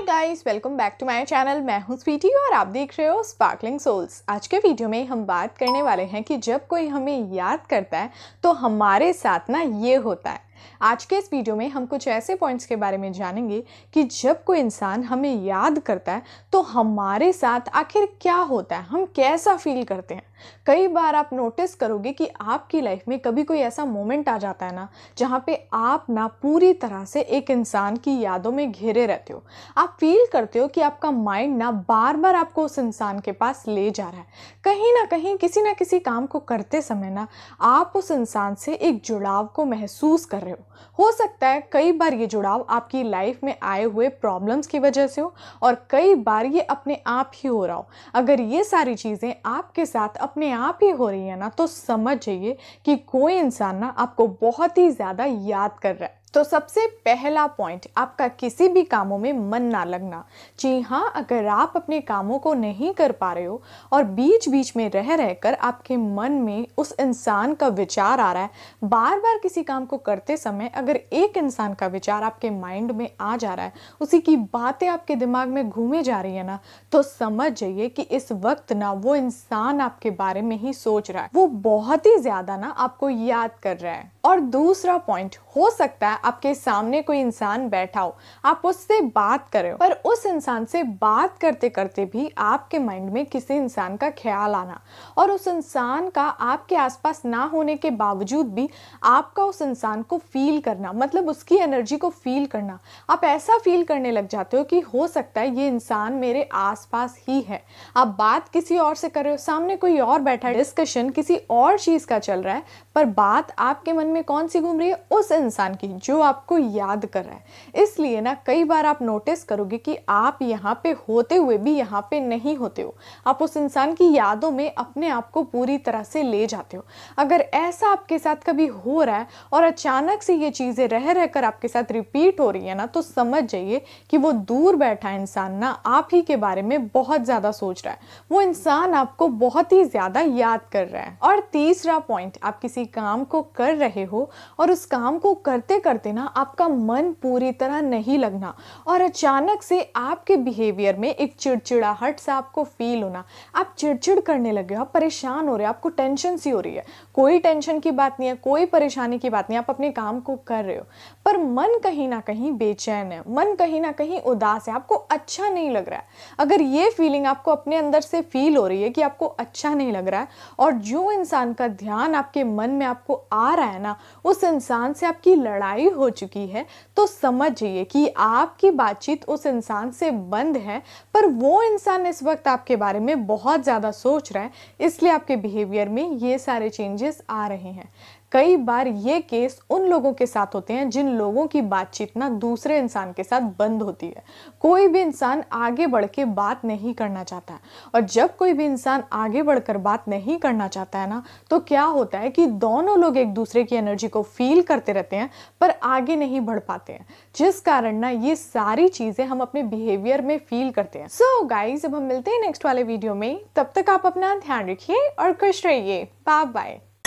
hi guys welcome back to my channel मैं हूँ स्वीटी और आप देख रहे हो स्पार्कलिंग सोल्स आज के वीडियो में हम बात करने वाले हैं कि जब कोई हमें याद करता है तो हमारे साथ ना ये होता है आज के इस वीडियो में हम कुछ ऐसे पॉइंट्स के बारे में जानेंगे कि जब कोई इंसान हमें याद करता है तो हमारे साथ आखिर क्या होता है हम कैसा फील करते हैं कई बार आप नोटिस करोगे कि आपकी लाइफ में कभी कोई ऐसा मोमेंट आ जाता है ना जहाँ पे आप ना पूरी तरह से एक इंसान की यादों में घिरे रहते हो आप फील करते हो कि आपका माइंड ना बार बार आपको उस इंसान के पास ले जा रहा है कहीं ना कहीं किसी ना किसी काम को करते समय ना आप उस इंसान से एक जुड़ाव को महसूस कर रहे हो हो सकता है कई बार ये जुड़ाव आपकी लाइफ में आए हुए प्रॉब्लम्स की वजह से हो और कई बार ये अपने आप ही हो रहा हो अगर ये सारी चीज़ें आपके साथ अपने आप ही हो रही है ना तो समझ जाइए कि कोई इंसान ना आपको बहुत ही ज़्यादा याद कर रहा है तो सबसे पहला पॉइंट आपका किसी भी कामों में मन ना लगना जी हाँ अगर आप अपने कामों को नहीं कर पा रहे हो और बीच बीच में रह रहकर आपके मन में उस इंसान का विचार आ रहा है बार बार किसी काम को करते समय अगर एक इंसान का विचार आपके माइंड में आ जा रहा है उसी की बातें आपके दिमाग में घूमे जा रही है ना तो समझ जाइए कि इस वक्त ना वो इंसान आपके बारे में ही सोच रहा है वो बहुत ही ज़्यादा ना आपको याद कर रहा है और दूसरा पॉइंट हो सकता है आपके सामने कोई इंसान बैठा हो आप उससे बात हो पर उस इंसान से बात करते करते भी आपके माइंड में किसी इंसान का ख्याल आना और उस इंसान का आपके आसपास ना होने के बावजूद भी आपका उस इंसान को फील करना मतलब उसकी एनर्जी को फील करना आप ऐसा फील करने लग जाते हो कि हो सकता है ये इंसान मेरे आसपास ही है आप बात किसी और से कर रहे हो सामने कोई और बैठा है डिस्कशन किसी और चीज़ का चल रहा है पर बात आपके मन में कौन सी घूम रही है उस इंसान की जो आपको याद कर रहा है इसलिए ना कई बार आप नोटिस करोगे कि आप यहाँ पे होते हुए भी यहाँ पे नहीं होते हो आप उस इंसान की यादों में अपने आप को पूरी तरह से ले जाते हो अगर ऐसा आपके साथ कभी हो रहा है और अचानक से ये चीज़ें रह रह कर आपके साथ रिपीट हो रही है ना तो समझ जाइए कि वो दूर बैठा इंसान ना आप ही के बारे में बहुत ज़्यादा सोच रहा है वो इंसान आपको बहुत ही ज़्यादा याद कर रहा है और तीसरा पॉइंट आप किसी काम को कर रहे हो और उस काम को करते करते करते ना आपका मन पूरी तरह नहीं लगना और अचानक से आपके बिहेवियर में एक चिड़चिड़ाहट सा आपको फील होना आप चिड़चिड़ करने लगे हो आप परेशान हो रहे हो आपको टेंशन सी हो रही है कोई टेंशन की बात नहीं है कोई परेशानी की बात नहीं आप अपने काम को कर रहे हो पर मन कहीं ना कहीं बेचैन है मन कहीं ना कहीं उदास है आपको अच्छा नहीं लग रहा है अगर ये फीलिंग आपको अपने अंदर से फील हो रही है कि आपको अच्छा नहीं लग रहा है और जो इंसान का ध्यान आपके मन में आपको आ रहा है ना उस इंसान से आपकी लड़ाई हो चुकी है तो समझिए कि आपकी बातचीत उस इंसान से बंद है पर वो इंसान इस वक्त आपके बारे में बहुत ज़्यादा सोच रहा है इसलिए आपके बिहेवियर में ये सारे चेंजेस केसेस आ रहे हैं कई बार ये केस उन लोगों के साथ होते हैं जिन लोगों की बातचीत ना दूसरे इंसान के साथ बंद होती है कोई भी इंसान आगे बढ़ के बात नहीं करना चाहता है और जब कोई भी इंसान आगे बढ़कर बात नहीं करना चाहता है ना तो क्या होता है कि दोनों लोग एक दूसरे की एनर्जी को फील करते रहते हैं पर आगे नहीं बढ़ पाते हैं जिस कारण ना ये सारी चीज़ें हम अपने बिहेवियर में फील करते हैं सो so, गाइज अब हम मिलते हैं नेक्स्ट वाले वीडियो में तब तक आप अपना ध्यान रखिए और खुश रहिए बाय बाय